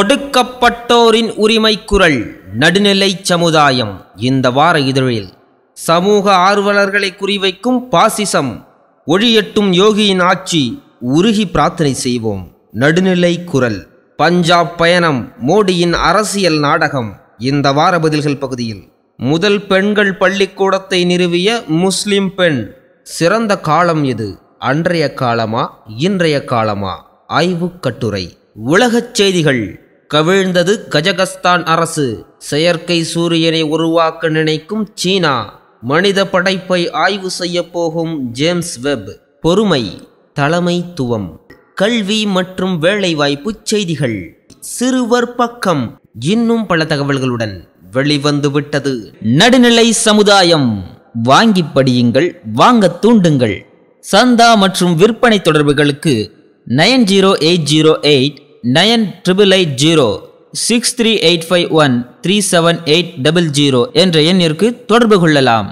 ஒடுக்கப்பட்டோரின் உரிமை குரல் நடுநிலை சமுதாயம் இந்த வார இதழில் சமூக ஆர்வலர்களை குறிவைக்கும் பாசிசம் ஒழியட்டும் யோகியின் ஆட்சி உருகி பிரார்த்தனை செய்வோம் நடுநிலை குரல் பஞ்சாப் பயணம் மோடியின் அரசியல் நாடகம் இந்த வார பதில்கள் பகுதியில் முதல் பெண்கள் பள்ளிக்கூடத்தை நிறுவிய முஸ்லிம் பெண் சிறந்த காலம் எது அன்றைய காலமா இன்றைய காலமா ஆய்வுக் கட்டுரை உலகச் செய்திகள் கவிழ்ந்தது கஜகஸ்தான் அரசு செயற்கை சூரியனை உருவாக்க நினைக்கும் சீனா மனித படைப்பை ஆய்வு செய்ய போகும் ஜேம்ஸ் வெப் பொறுமை தலைமைத்துவம் கல்வி மற்றும் வேலைவாய்ப்பு செய்திகள் சிறுவர் பக்கம் இன்னும் பல தகவல்களுடன் வெளிவந்து விட்டது நடுநிலை சமுதாயம் வாங்கி படியுங்கள் வாங்க தூண்டுங்கள் சந்தா மற்றும் விற்பனை தொடர்புகளுக்கு nine zero eight zero eight nine triple eight zero six three eight five one three seven eight double zero என்ற எண்ணிற்கு தொடர்பு கொள்ளலாம்